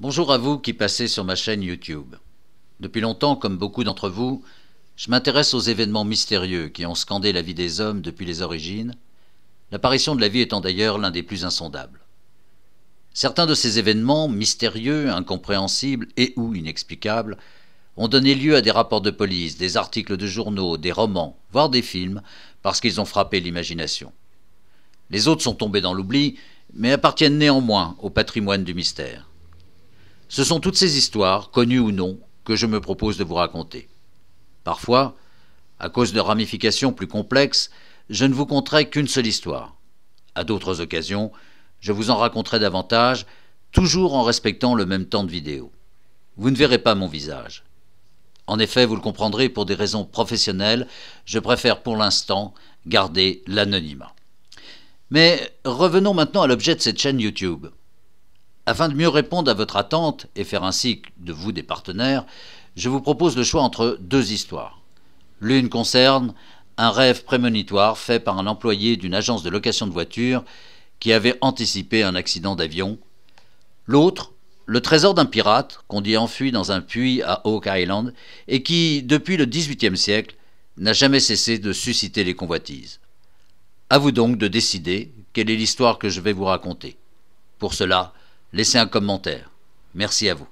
Bonjour à vous qui passez sur ma chaîne YouTube. Depuis longtemps, comme beaucoup d'entre vous, je m'intéresse aux événements mystérieux qui ont scandé la vie des hommes depuis les origines, l'apparition de la vie étant d'ailleurs l'un des plus insondables. Certains de ces événements, mystérieux, incompréhensibles et ou inexplicables, ont donné lieu à des rapports de police, des articles de journaux, des romans, voire des films, parce qu'ils ont frappé l'imagination. Les autres sont tombés dans l'oubli, mais appartiennent néanmoins au patrimoine du mystère. Ce sont toutes ces histoires, connues ou non, que je me propose de vous raconter. Parfois, à cause de ramifications plus complexes, je ne vous conterai qu'une seule histoire. À d'autres occasions, je vous en raconterai davantage, toujours en respectant le même temps de vidéo. Vous ne verrez pas mon visage. En effet, vous le comprendrez, pour des raisons professionnelles, je préfère pour l'instant garder l'anonymat. Mais revenons maintenant à l'objet de cette chaîne YouTube. Afin de mieux répondre à votre attente et faire ainsi de vous des partenaires, je vous propose le choix entre deux histoires. L'une concerne un rêve prémonitoire fait par un employé d'une agence de location de voitures qui avait anticipé un accident d'avion. L'autre, le trésor d'un pirate qu'on dit enfui dans un puits à Oak Island et qui, depuis le XVIIIe siècle, n'a jamais cessé de susciter les convoitises. À vous donc de décider quelle est l'histoire que je vais vous raconter. Pour cela, laissez un commentaire. Merci à vous.